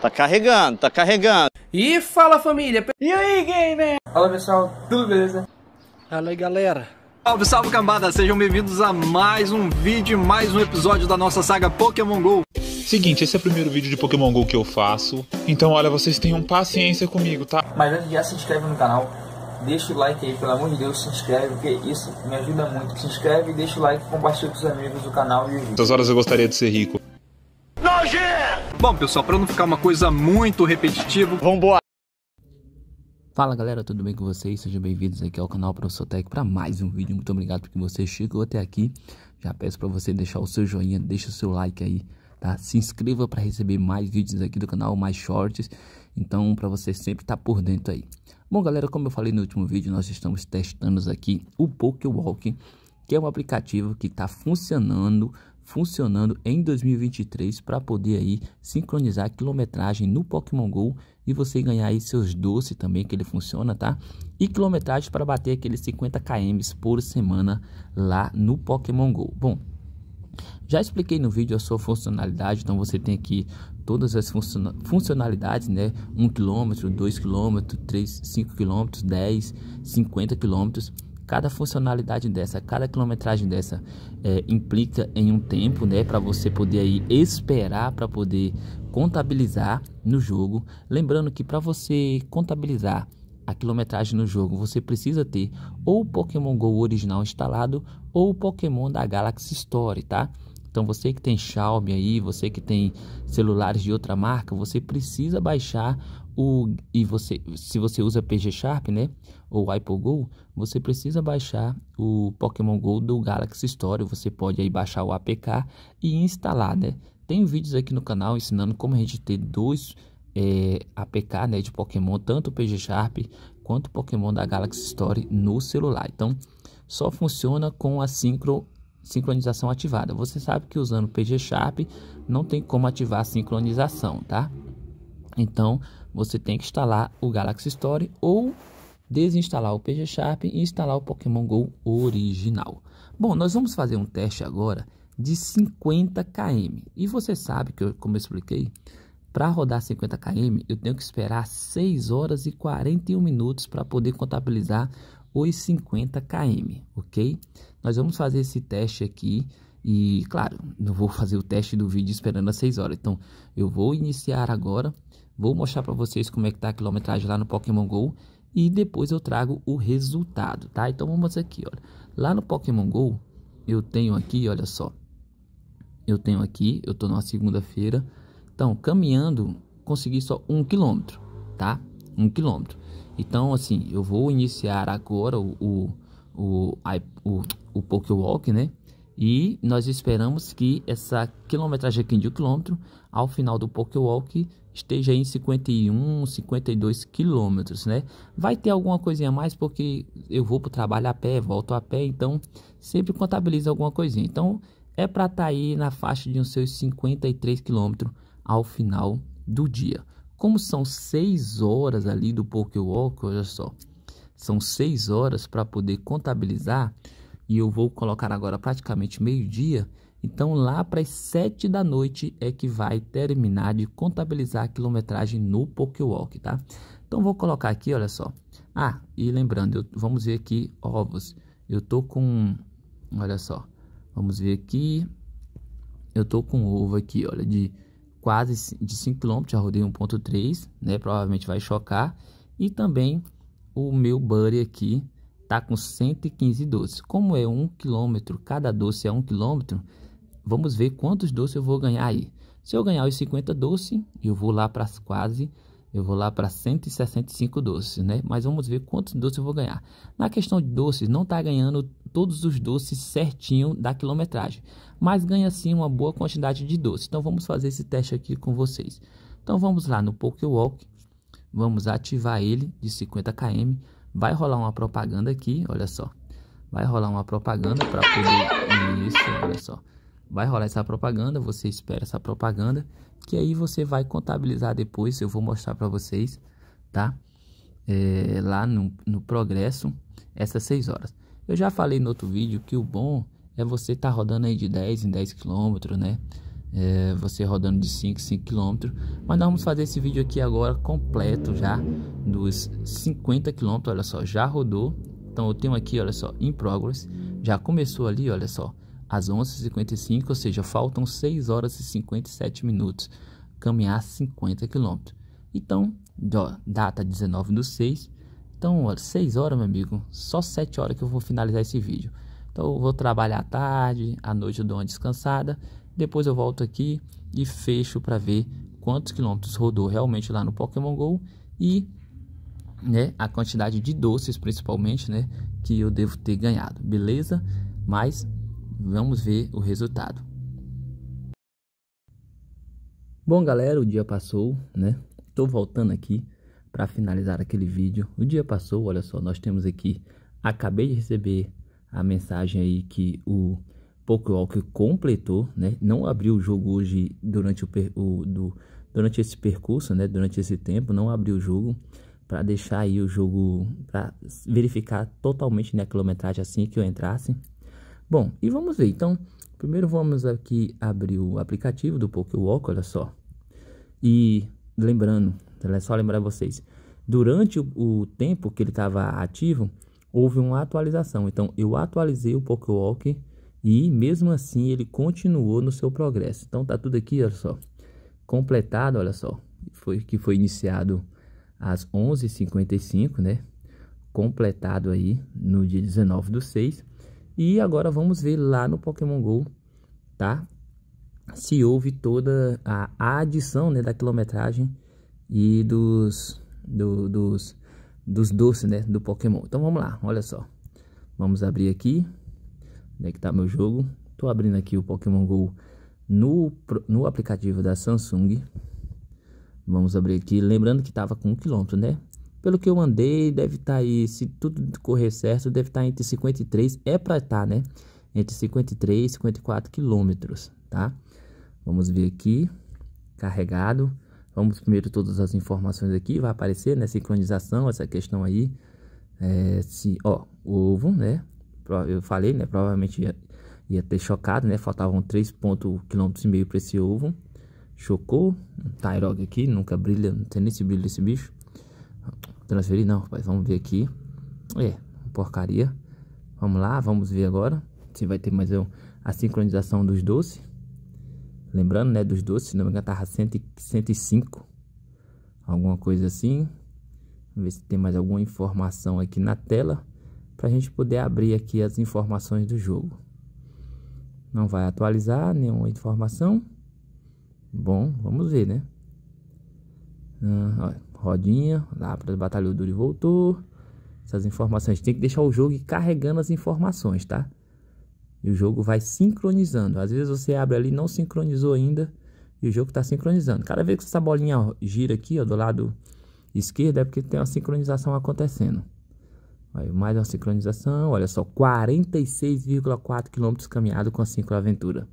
Tá carregando, tá carregando. E fala família! E aí, gamer? Fala pessoal, tudo beleza? Fala aí, galera. Salve, salve cambada! Sejam bem-vindos a mais um vídeo, mais um episódio da nossa saga Pokémon GO. Seguinte, esse é o primeiro vídeo de Pokémon GO que eu faço. Então, olha, vocês tenham paciência comigo, tá? Mas antes já se inscreve no canal, deixa o like aí, pelo amor de Deus, se inscreve, porque isso me ajuda muito. Se inscreve, deixa o like, compartilha com os amigos do canal e Nessas horas eu gostaria de ser rico. Bom, pessoal, para não ficar uma coisa muito repetitiva, vamos embora. Fala galera, tudo bem com vocês? Sejam bem-vindos aqui ao canal Professor Tech para mais um vídeo. Muito obrigado porque você chegou até aqui. Já peço para você deixar o seu joinha, deixa o seu like aí, tá? Se inscreva para receber mais vídeos aqui do canal, mais shorts. Então, para você sempre estar tá por dentro aí. Bom, galera, como eu falei no último vídeo, nós estamos testando aqui o Pokewalk, que é um aplicativo que está funcionando funcionando em 2023 para poder aí sincronizar a quilometragem no Pokémon GO e você ganhar aí seus doces também que ele funciona, tá? E quilometragem para bater aqueles 50 km por semana lá no Pokémon GO. Bom, já expliquei no vídeo a sua funcionalidade, então você tem aqui todas as funcionalidades, né? 1 km, 2 km, 3, 5 km, 10, 50 km. Cada funcionalidade dessa, cada quilometragem dessa é, implica em um tempo, né? Para você poder aí esperar para poder contabilizar no jogo. Lembrando que para você contabilizar a quilometragem no jogo, você precisa ter ou o Pokémon Go original instalado ou o Pokémon da Galaxy Store, tá? Então você que tem Xiaomi aí, você que tem celulares de outra marca, você precisa baixar o e você se você usa PG Sharp, né, ou Apple Go, você precisa baixar o Pokémon Go do Galaxy Store, você pode aí baixar o APK e instalar, né? Tem vídeos aqui no canal ensinando como a gente ter dois é, APK né, de Pokémon, tanto PG Sharp quanto Pokémon da Galaxy Store no celular. Então, só funciona com a sincro sincronização ativada. Você sabe que usando PG Sharp não tem como ativar a sincronização, tá? Então, você tem que instalar o Galaxy Store ou desinstalar o PG Sharp e instalar o Pokémon Go original. Bom, nós vamos fazer um teste agora de 50 km. E você sabe que, eu, como eu expliquei, para rodar 50 km, eu tenho que esperar 6 horas e 41 minutos para poder contabilizar os 50 km, ok? Nós vamos fazer esse teste aqui e, claro, não vou fazer o teste do vídeo esperando às 6 horas. Então, eu vou iniciar agora, vou mostrar para vocês como é que tá a quilometragem lá no Pokémon GO e depois eu trago o resultado, tá? Então, vamos aqui, olha. Lá no Pokémon GO, eu tenho aqui, olha só. Eu tenho aqui, eu tô numa segunda-feira. Então, caminhando, consegui só um quilômetro, tá? Um quilômetro. Então, assim, eu vou iniciar agora o, o o, o, o Pokewalk, né? E nós esperamos que essa quilometragem aqui de um quilômetro, ao final do walk esteja em 51, 52 quilômetros, né? Vai ter alguma coisinha a mais porque eu vou para o trabalho a pé, volto a pé, então sempre contabiliza alguma coisinha. Então é para estar tá aí na faixa de uns seus 53 quilômetros ao final do dia. Como são 6 horas ali do walk olha só, são seis horas para poder contabilizar e eu vou colocar agora praticamente meio-dia. Então, lá para as 7 da noite é que vai terminar de contabilizar a quilometragem no Pokéwalk, tá? Então, vou colocar aqui, olha só. Ah, e lembrando, eu, vamos ver aqui ovos. Eu tô com, olha só, vamos ver aqui. Eu tô com ovo aqui, olha, de quase de 5 km, já rodei 1.3, né? Provavelmente vai chocar. E também o meu buddy aqui tá com 115 doces. Como é um quilômetro, cada doce é um quilômetro, vamos ver quantos doces eu vou ganhar aí. Se eu ganhar os 50 doces, eu vou lá para quase, eu vou lá para 165 doces, né? Mas vamos ver quantos doces eu vou ganhar. Na questão de doces, não tá ganhando todos os doces certinho da quilometragem, mas ganha sim uma boa quantidade de doces. Então vamos fazer esse teste aqui com vocês. Então vamos lá no Poké Walk Vamos ativar ele de 50 km. Vai rolar uma propaganda aqui, olha só. Vai rolar uma propaganda para poder... Isso, olha só. Vai rolar essa propaganda, você espera essa propaganda. Que aí você vai contabilizar depois, eu vou mostrar para vocês, tá? É, lá no, no progresso, essas 6 horas. Eu já falei no outro vídeo que o bom é você estar tá rodando aí de 10 em 10 quilômetros, né? é, você rodando de 5 5 km, mas nós vamos fazer esse vídeo aqui agora completo já dos 50 km, olha só, já rodou. Então eu tenho aqui, olha só, em progress, já começou ali, olha só, às 11h55, ou seja, faltam 6 horas e 57 minutos, caminhar 50 km. Então, ó, data 19 do 6, então ó, 6 horas, meu amigo, só 7 horas que eu vou finalizar esse vídeo. Então eu vou trabalhar à tarde, à noite eu dou uma descansada depois eu volto aqui e fecho para ver quantos quilômetros rodou realmente lá no Pokémon GO e né, a quantidade de doces principalmente, né, que eu devo ter ganhado, beleza? Mas vamos ver o resultado. Bom, galera, o dia passou, né? Tô voltando aqui para finalizar aquele vídeo. O dia passou, olha só, nós temos aqui, acabei de receber a mensagem aí que o Paul Walker completou, né? Não abriu o jogo hoje durante o, o do, durante esse percurso, né? Durante esse tempo, não abriu o jogo para deixar aí o jogo para verificar totalmente né, a quilometragem assim que eu entrasse. Bom, e vamos ver. Então, primeiro vamos aqui abrir o aplicativo do Poké Walker, olha só. E lembrando, é só lembrar vocês, durante o, o tempo que ele estava ativo, houve uma atualização. Então, eu atualizei o Poké Walker e mesmo assim ele continuou no seu progresso. Então tá tudo aqui, olha só, completado, olha só, foi que foi iniciado às 11h55, né? Completado aí no dia 19 do 6. E agora vamos ver lá no Pokémon GO, tá? Se houve toda a, adição né, da quilometragem e dos, do, dos, dos doces né, do Pokémon. Então vamos lá, olha só. Vamos abrir aqui. Onde é que tá meu jogo? Tô abrindo aqui o Pokémon GO no, no aplicativo da Samsung. Vamos abrir aqui, lembrando que tava com um quilômetro, né? Pelo que eu andei, deve estar tá aí, se tudo correr certo, deve estar tá entre 53, é para estar, tá, né? Entre 53 e 54 quilômetros, tá? Vamos ver aqui, carregado. Vamos primeiro todas as informações aqui, vai aparecer, né? Sincronização, essa questão aí. É, se, ó, ovo, né? eu falei, né? Provavelmente ia, ia ter chocado, né? Faltavam 3,5 quilômetros e meio para esse ovo. Chocou. Tyrog aqui, nunca brilha, não tem nem esse brilho desse bicho. Transferir não, rapaz, vamos ver aqui. É, porcaria. Vamos lá, vamos ver agora se vai ter mais um, a sincronização dos doces. Lembrando, né, dos doces, se não me engano, tava 100, 105. Alguma coisa assim. Vamos ver se tem mais alguma informação aqui na tela para a gente poder abrir aqui as informações do jogo. Não vai atualizar nenhuma informação. Bom, vamos ver, né? Ah, rodinha, lá para o batalhão e voltou. Essas informações, tem que deixar o jogo carregando as informações, tá? E o jogo vai sincronizando. Às vezes você abre ali não sincronizou ainda e o jogo está sincronizando. Cada vez que essa bolinha gira aqui ó, do lado esquerdo é porque tem uma sincronização acontecendo. Aí, mais uma sincronização, olha só, 46,4 km caminhado com a aventura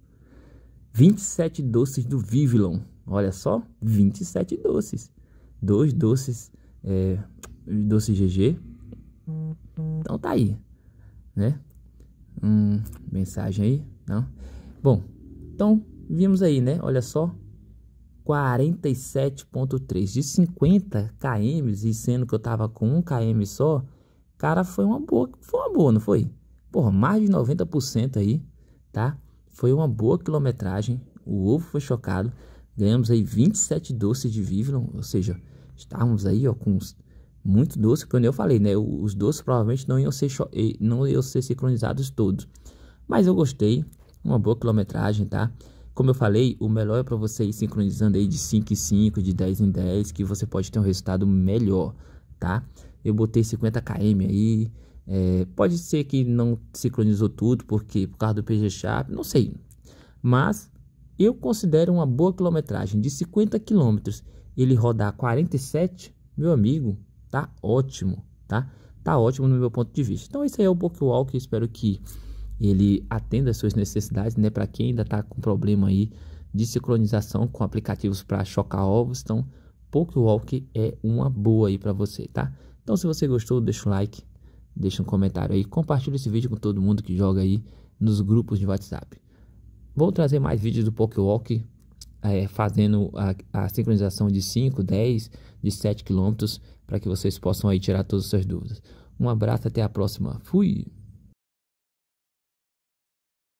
27 doces do Vivilon, olha só, 27 doces. Dois doces, é, doce GG. Então tá aí, né? Hum, mensagem aí, não? Bom, então vimos aí, né? Olha só, 47.3 de 50 km e sendo que eu tava com 1 km só, Cara, foi uma boa, foi uma boa, não foi? Porra, mais de 90% aí, tá? Foi uma boa quilometragem. O ovo foi chocado. Ganhamos aí 27 doces de Vivlon, ou seja, estávamos aí ó, com muito doce, Quando eu falei, né? Os doces provavelmente não iam ser não iam ser sincronizados todos. Mas eu gostei, uma boa quilometragem, tá? Como eu falei, o melhor é para você ir sincronizando aí de 5 em 5, de 10 em 10, que você pode ter um resultado melhor, tá? eu botei 50 km aí. É, pode ser que não sincronizou tudo porque por causa do PG Sharp, não sei. Mas eu considero uma boa quilometragem de 50 km. Ele rodar 47, meu amigo, tá ótimo, tá? Tá ótimo no meu ponto de vista. Então esse aí é o Bookwalk, espero que ele atenda às suas necessidades, né? Para quem ainda tá com problema aí de sincronização com aplicativos para chocar ovos, então Poke Walk é uma boa aí para você, tá? Então, se você gostou, deixa um like, deixa um comentário aí, compartilha esse vídeo com todo mundo que joga aí nos grupos de WhatsApp. Vou trazer mais vídeos do Pokéwalk, é, fazendo a, a, sincronização de 5, 10, de 7 quilômetros, para que vocês possam aí tirar todas as suas dúvidas. Um abraço, até a próxima. Fui!